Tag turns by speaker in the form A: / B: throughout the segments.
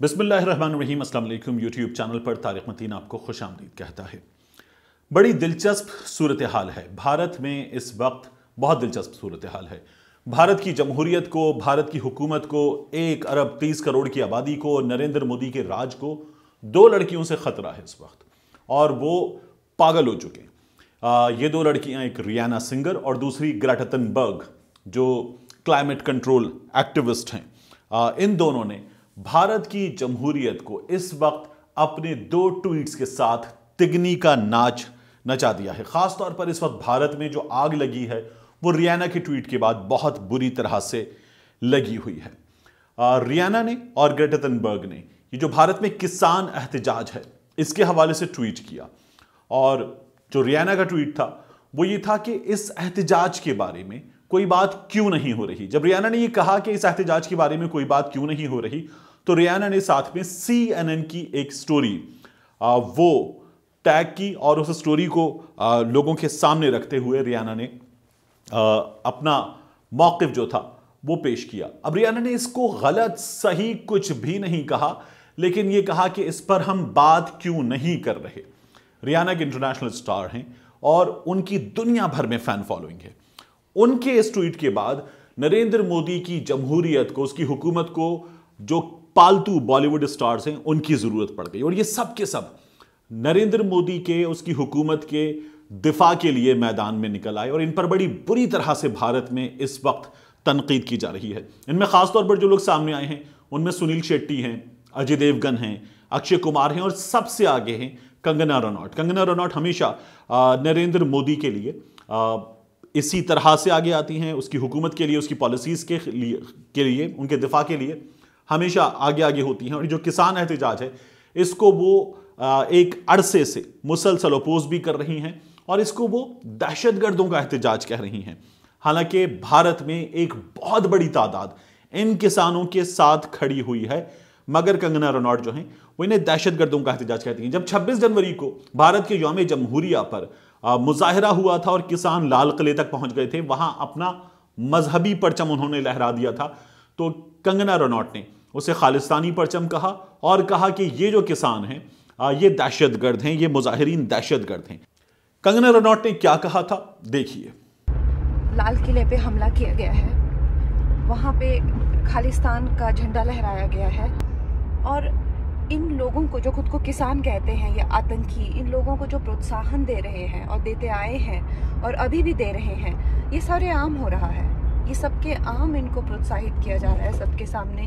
A: बिस्मिल्लाम अल्लाम YouTube channel पर तारिक मतीन आपको खुश आमदीद कहता है बड़ी दिलचस्प सूरत हाल है भारत में इस वक्त बहुत दिलचस्प सूरत हाल है भारत की जमहूरीत को भारत की हुकूमत को एक अरब तीस करोड़ की आबादी को नरेंद्र मोदी के राज को दो लड़कियों से ख़तरा है इस वक्त और वो पागल हो चुके हैं ये दो लड़कियां एक रियाना सिंगर और दूसरी ग्राटतन बर्ग जो क्लाइमेट कंट्रोल एक्टिविस्ट हैं आ, इन दोनों ने भारत की जमहूरियत को इस वक्त अपने दो ट्वीट्स के साथ तिगनी का नाच नचा दिया है खासतौर पर इस वक्त भारत में जो आग लगी है वो रियाना के ट्वीट के बाद बहुत बुरी तरह से लगी हुई है रियाना ने और ग्रेटनबर्ग ने ये जो भारत में किसान एहतजाज है इसके हवाले से ट्वीट किया और जो रियाना का ट्वीट था वो ये था कि इस एहतजाज के बारे में कोई बात क्यों नहीं हो रही जब रियाना ने ये कहा कि इस एहतजाज के बारे में कोई बात क्यों नहीं हो रही तो रियाना ने साथ में सी की एक स्टोरी वो टैग की और उस स्टोरी को लोगों के सामने रखते हुए रियाना ने अपना मौकफ जो था वो पेश किया अब रियाना ने इसको गलत सही कुछ भी नहीं कहा लेकिन ये कहा कि इस पर हम बात क्यों नहीं कर रहे रियाना के इंटरनेशनल स्टार हैं और उनकी दुनिया भर में फ़ैन फॉलोइंग है उनके इस ट्वीट के बाद नरेंद्र मोदी की जमहूरियत को उसकी हुकूमत को जो पालतू बॉलीवुड स्टार्स हैं उनकी ज़रूरत पड़ गई और ये सब के सब नरेंद्र मोदी के उसकी हुकूमत के दिफा के लिए मैदान में निकल आए और इन पर बड़ी बुरी तरह से भारत में इस वक्त तनकीद की जा रही है इनमें ख़ासतौर पर जो लोग सामने आए हैं उनमें सुनील शेट्टी हैं अजय देवगन हैं अक्षय कुमार हैं और सबसे आगे हैं कंगना रनौट कंगना रनौट हमेशा नरेंद्र मोदी के लिए इसी तरह से आगे आती हैं उसकी हुकूमत के लिए उसकी पॉलिसीज़ के लिए के लिए उनके दिफा के लिए हमेशा आगे आगे होती हैं और जो किसान एहतजाज है इसको वो एक अरसे से मुसलसल अपोज भी कर रही हैं और इसको वो दहशत गर्दों का एहतजाज कह रही हैं हालांकि भारत में एक बहुत बड़ी तादाद इन किसानों के साथ खड़ी हुई है मगर कंगना रनौट जो हैं वो इन्हें दहशत गर्दों का एहतजाज कहती हैं जब 26 जनवरी को भारत के योम जमहूरिया पर मुजाहरा हुआ था और किसान लाल किले तक पहुंच गए थे वहां अपना मजहबी परचम उन्होंने लहरा दिया था तो कंगना रनौट ने उसे खालिस्तानी परचम कहा और कहा कि ये जो किसान हैं ये दहशत गर्द हैं ये मुजाहरीन दहशत गर्द हैं कंगना रनौट ने क्या कहा था देखिए लाल किले पे हमला किया गया है वहाँ पे खालिस्तान का झंडा लहराया गया है और इन लोगों को जो खुद को किसान कहते हैं या आतंकी इन लोगों को जो प्रोत्साहन दे रहे हैं और देते आए हैं और अभी भी दे रहे हैं ये सारे आम हो रहा है ये सबके आम इनको प्रोत्साहित किया जा रहा है सबके सामने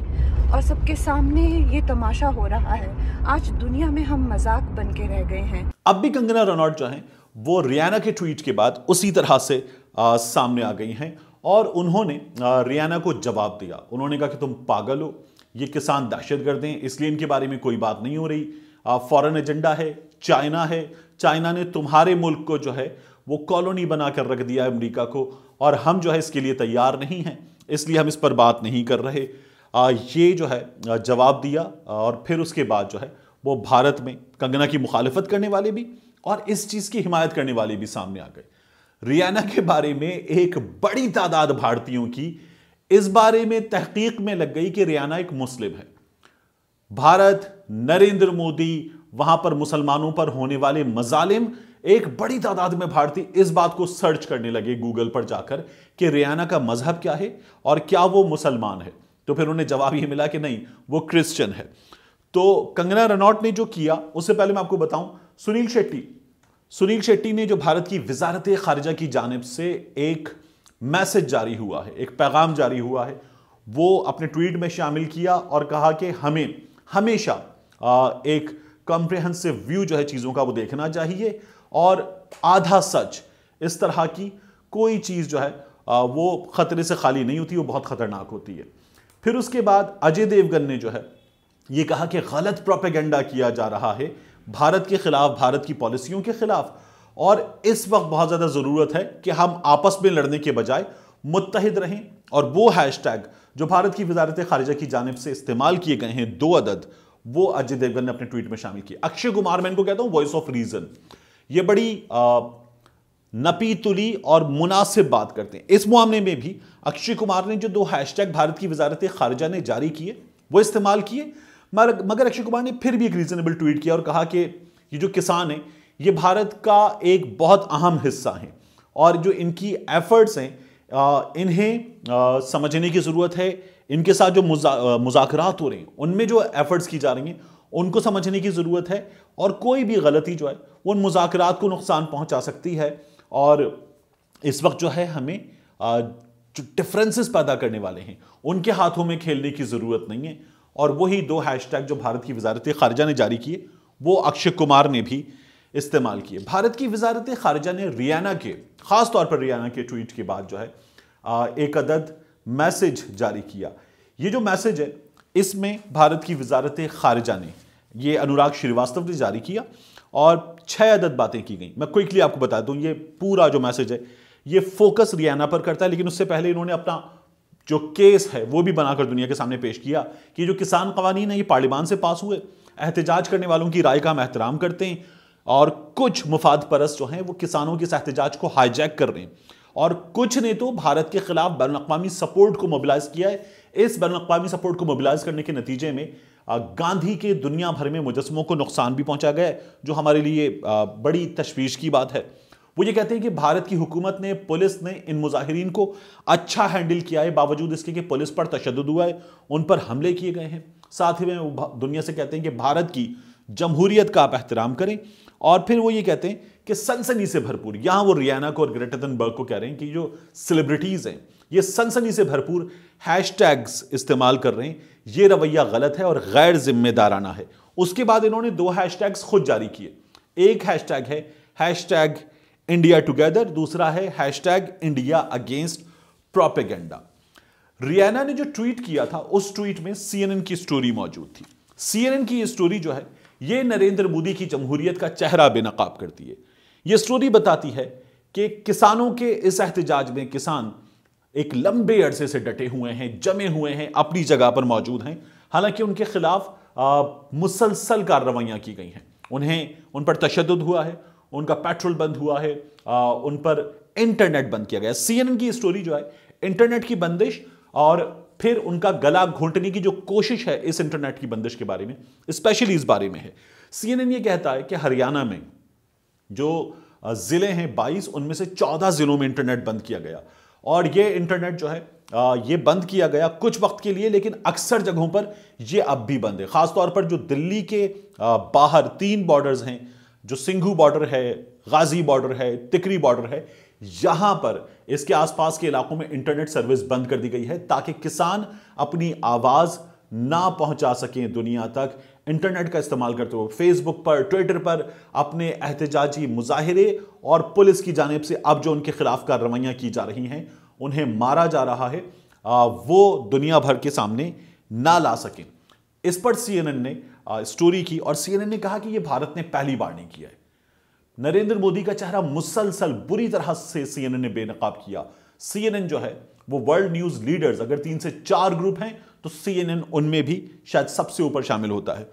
A: और सबके सामने ये तमाशा हो रहा है आज दुनिया में हम मजाक बन के रह गए हैं अब भी कंगना रनौट जो है वो रियाना के ट्वीट के बाद उसी तरह से आ, सामने आ गई हैं और उन्होंने आ, रियाना को जवाब दिया उन्होंने कहा कि तुम पागल हो ये किसान दहशत गर्द हैं इसलिए इनके बारे में कोई बात नहीं हो रही फॉरेन एजेंडा है चाइना है चाइना ने तुम्हारे मुल्क को जो है वो कॉलोनी बनाकर रख दिया है अमरीका को और हम जो है इसके लिए तैयार नहीं हैं इसलिए हम इस पर बात नहीं कर रहे ये जो है जवाब दिया और फिर उसके बाद जो है वो भारत में कंगना की मुखालफत करने वाले भी और इस चीज़ की हिमायत करने वाले भी सामने आ गए रियाना के बारे में एक बड़ी तादाद भारतीयों की इस बारे में तहकीक में लग गई कि रियाना एक मुस्लिम है भारत नरेंद्र मोदी वहां पर मुसलमानों पर होने वाले मजालिम एक बड़ी तादाद में भारतीय इस बात को सर्च करने लगे गूगल पर जाकर कि रियाना का मजहब क्या है और क्या वो मुसलमान है तो फिर उन्हें जवाब ये मिला कि नहीं वो क्रिश्चियन है तो कंगना रनौट ने जो किया उससे पहले मैं आपको बताऊं सुनील शेट्टी सुनील शेट्टी ने जो भारत की वजारत खारजा की जानब से एक मैसेज जारी हुआ है एक पैगाम जारी हुआ है वो अपने ट्वीट में शामिल किया और कहा कि हमें हमेशा एक कॉम्प्रिहेंसिव व्यू जो है चीज़ों का वो देखना चाहिए और आधा सच इस तरह की कोई चीज़ जो है वो ख़तरे से खाली नहीं होती वो बहुत ख़तरनाक होती है फिर उसके बाद अजय देवगन ने जो है ये कहा कि गलत प्रोपेगेंडा किया जा रहा है भारत के ख़िलाफ़ भारत की पॉलिसियों के ख़िलाफ़ और इस वक्त बहुत ज़्यादा ज़रूरत है कि हम आपस में लड़ने के बजाय मुतहद रहें और वो हैश जो भारत की वजारत खारजा की जानब से इस्तेमाल किए गए हैं दो अदद वो अजय देवगन ने अपने ट्वीट में शामिल किया अक्षय कुमार मैं इनको कहता हूं वॉइस ऑफ रीजन ये बड़ी आ, नपी तुली और मुनासिब बात करते हैं इस मामले में भी अक्षय कुमार ने जो दो हैशटैग भारत की वजारत खारजा ने जारी किए वो इस्तेमाल किए मगर अक्षय कुमार ने फिर भी एक रीजनेबल ट्वीट किया और कहा कि ये जो किसान हैं ये भारत का एक बहुत अहम हिस्सा हैं और जो इनकी एफर्ट्स हैं इन्हें समझने की ज़रूरत है इनके साथ जो मुजा, मुजाकरात हो रहे हैं उनमें जो एफर्ट्स की जा रही हैं उनको समझने की ज़रूरत है और कोई भी गलती जो है वो उन मुजाकरात को नुकसान पहुंचा सकती है और इस वक्त जो है हमें जो डिफरेंसेस पैदा करने वाले हैं उनके हाथों में खेलने की ज़रूरत नहीं है और वही दो टैग जो भारत की वजारत खारजा ने जारी किए वो अक्षय कुमार ने भी इस्तेमाल किए भारत की वजारत खारजा ने रियाना के ख़ास तौर पर रियाना के ट्वीट के बाद जो है एक अदद मैसेज जारी किया ये जो मैसेज है इसमें भारत की वजारत खारजा ने यह अनुराग श्रीवास्तव ने जारी किया और छह अदद बातें की गई मैं क्विकली आपको बता दूं ये पूरा जो मैसेज है ये फोकस रियाना पर करता है लेकिन उससे पहले इन्होंने अपना जो केस है वो भी बनाकर दुनिया के सामने पेश किया कि जो किसान कवानीन है ये पार्लिमान से पास हुए एहतजाज करने वालों की राय का हम एहतराम करते हैं और कुछ मुफाद परस जो हैं वो किसानों के इस एहतजाज को हाईजैक कर रहे हैं और कुछ ने तो भारत के खिलाफ बैन अवी सपोर्ट को मोबिलाइज किया है इस बैन अवी सपोर्ट को मोबिलाइज करने के नतीजे में गांधी के दुनिया भर में मुजस्मों को नुकसान भी पहुंचा गया जो हमारे लिए बड़ी तशवीश की बात है वो ये कहते हैं कि भारत की हुकूमत ने पुलिस ने इन मुजाहरीन को अच्छा हैंडल किया है बावजूद इसके कि पुलिस पर तशद हुआ है उन पर हमले किए गए हैं साथ ही में वो दुनिया से कहते हैं कि भारत की जमहूरियत का आप एहतराम करें और फिर वो ये कहते हैं कि सनसनी से भरपूर यहाँ वो रियाना को और ग्रेटन बर्ग को कह रहे हैं कि जो सेलिब्रिटीज़ हैं ये सनसनी से भरपूर हैश इस्तेमाल कर रहे हैं ये रवैया गलत है और गैर जिम्मेदाराना है उसके बाद इन्होंने दो हैश टैग्स खुद जारी किए एक हैश टैग है हैश टैग इंडिया टुगेदर दूसरा है hashtag India against propaganda Rihanna ने जो ट्वीट किया था उस ट्वीट में सीएनएन की स्टोरी मौजूद थी सीएनएन की ये स्टोरी जो है ये नरेंद्र मोदी की जमहूरियत का चेहरा बेनकाब करती है ये स्टोरी बताती है कि किसानों के इस एहतजाज में किसान एक लंबे अरसे से डटे हुए हैं जमे हुए हैं अपनी जगह पर मौजूद हैं हालांकि उनके खिलाफ मुसलसल कार्रवाइयाँ की गई हैं उन्हें उन पर तशद हुआ है उनका पेट्रोल बंद हुआ है आ, उन पर इंटरनेट बंद किया गया सी की स्टोरी जो है इंटरनेट की बंदिश और फिर उनका गला घोंटने की जो कोशिश है इस इंटरनेट की बंदिश के बारे में स्पेशली इस बारे में है सीएनएन ये कहता है कि हरियाणा में जो ज़िले हैं 22 उनमें से 14 ज़िलों में इंटरनेट बंद किया गया और ये इंटरनेट जो है ये बंद किया गया कुछ वक्त के लिए लेकिन अक्सर जगहों पर ये अब भी बंद है ख़ासतौर पर जो दिल्ली के बाहर तीन बॉर्डर्स हैं जो सिंघू बॉर्डर है गाज़ी बॉर्डर है तिकरी बॉर्डर है यहां पर इसके आसपास के इलाकों में इंटरनेट सर्विस बंद कर दी गई है ताकि किसान अपनी आवाज ना पहुंचा सकें दुनिया तक इंटरनेट का इस्तेमाल करते हुए फेसबुक पर ट्विटर पर अपने एहतजाजी मुजाहरे और पुलिस की जानब से अब जो उनके खिलाफ कार्रवाइयाँ की जा रही हैं उन्हें मारा जा रहा है वो दुनिया भर के सामने ना ला सकें इस पर सीएनएन ने स्टोरी की और सीएनएन ने कहा कि ये भारत ने पहली बार नहीं किया है नरेंद्र मोदी का चेहरा मुसलसल बुरी तरह से सीएनएन ने बेनकाब किया सीएनएन जो है वो वर्ल्ड न्यूज लीडर्स अगर तीन से चार ग्रुप हैं तो सीएनएन उनमें भी शायद सबसे ऊपर शामिल होता है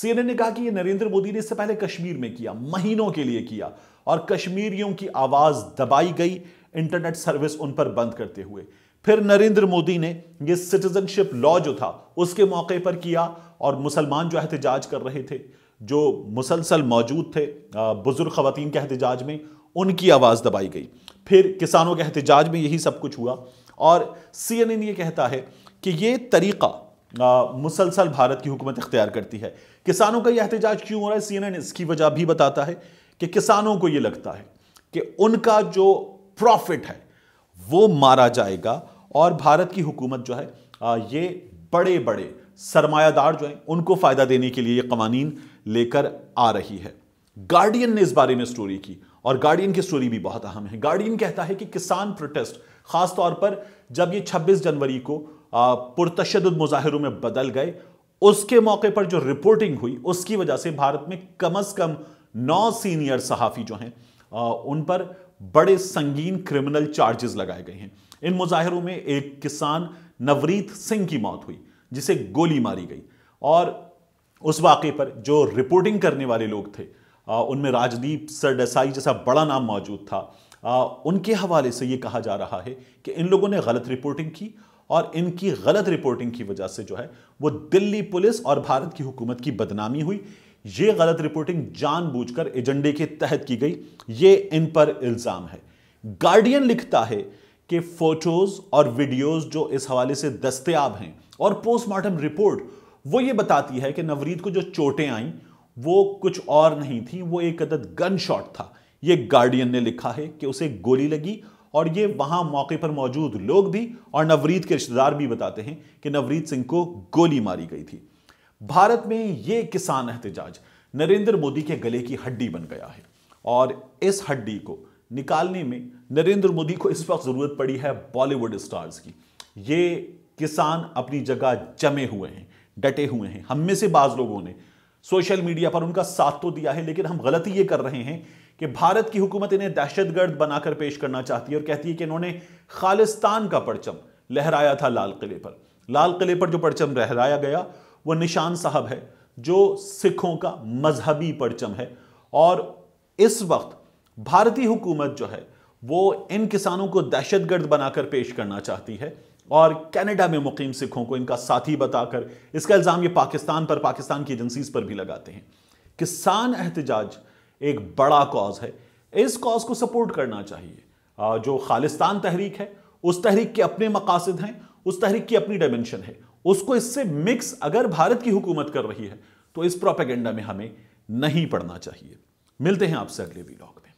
A: सीएनएन ने कहा कि ये नरेंद्र मोदी ने इससे पहले कश्मीर में किया महीनों के लिए किया और कश्मीरियों की आवाज दबाई गई इंटरनेट सर्विस उन पर बंद करते हुए फिर नरेंद्र मोदी ने ये सिटीजनशिप लॉ जो था उसके मौके पर किया और मुसलमान जो एहतजाज कर रहे थे जो मुसलसल मौजूद थे बुज़ुर्ग ख़वान के एहतजाज में उनकी आवाज़ दबाई गई फिर किसानों के एहतजाज में यही सब कुछ हुआ और सी एन एन ये कहता है कि ये तरीक़ा मुसलसल भारत की हुकूमत इख्तियार करती है किसानों का यह एहतजाज क्यों हो रहा है सी एन एन इसकी वजह भी बताता है कि किसानों को ये लगता है कि उनका जो प्रॉफिट है वो मारा जाएगा और भारत की हुकूमत जो है ये बड़े बड़े सरमायादार जो हैं उनको फ़ायदा देने के लिए ये कवानीन लेकर आ रही है गार्डियन ने इस बारे में स्टोरी की और गार्डियन की स्टोरी भी बहुत अहम है गार्डियन कहता है कि किसान प्रोटेस्ट खासतौर पर जब ये 26 जनवरी को पुरतशद मुजाहरों में बदल गए उसके मौके पर जो रिपोर्टिंग हुई उसकी वजह से भारत में कम अज कम नौ सीनियर सहाफ़ी जो हैं उन पर बड़े संगीन क्रिमिनल चार्जेस लगाए गए हैं इन मुजाहरों में एक किसान नवरीत सिंह की मौत हुई जिसे गोली मारी गई और उस वाक़े पर जो रिपोर्टिंग करने वाले लोग थे उनमें राजदीप सरदेसाई जैसा बड़ा नाम मौजूद था उनके हवाले से ये कहा जा रहा है कि इन लोगों ने गलत रिपोर्टिंग की और इनकी गलत रिपोर्टिंग की वजह से जो है वो दिल्ली पुलिस और भारत की हुकूमत की बदनामी हुई ये गलत रिपोर्टिंग जानबूझकर एजेंडे के तहत की गई ये इन पर इल्ज़ाम है गार्डियन लिखता है कि फोटोज़ और वीडियोज़ जो इस हवाले से दस्तियाब हैं और पोस्टमार्टम रिपोर्ट वो ये बताती है कि नवरीत को जो चोटें आईं वो कुछ और नहीं थी वो एक अदद गन शॉट था ये गार्डियन ने लिखा है कि उसे गोली लगी और ये वहाँ मौके पर मौजूद लोग भी और नवरीत के रिश्तेदार भी बताते हैं कि नवरीत सिंह को गोली मारी गई थी भारत में ये किसान एहतजाज नरेंद्र मोदी के गले की हड्डी बन गया है और इस हड्डी को निकालने में नरेंद्र मोदी को इस वक्त ज़रूरत पड़ी है बॉलीवुड स्टार्स की ये किसान अपनी जगह जमे हुए हैं डटे हुए हैं हम में से बाज लोगों ने सोशल मीडिया पर उनका साथ तो दिया है लेकिन हम गलती ये कर रहे हैं कि भारत की हुकूमत इन्हें दहशतगर्द बनाकर पेश करना चाहती है और कहती है कि इन्होंने खालिस्तान का परचम लहराया था लाल किले पर लाल किले पर जो परचम लहराया गया वो निशान साहब है जो सिखों का मजहबी परचम है और इस वक्त भारतीय हुकूमत जो है वो इन किसानों को दहशतगर्द बनाकर पेश करना चाहती है और कनाडा में मुकीम सिखों को इनका साथी बताकर इसका इल्ज़ाम ये पाकिस्तान पर पाकिस्तान की एजेंसीज पर भी लगाते हैं किसान एहतजाज एक बड़ा कॉज है इस कॉज को सपोर्ट करना चाहिए जो खालिस्तान तहरीक है उस तहरीक के अपने मकासद हैं उस तहरीक की अपनी डायमेंशन है उसको इससे मिक्स अगर भारत की हुकूमत कर रही है तो इस प्रोपेगेंडा में हमें नहीं पढ़ना चाहिए मिलते हैं आपसे अगले वीलॉग में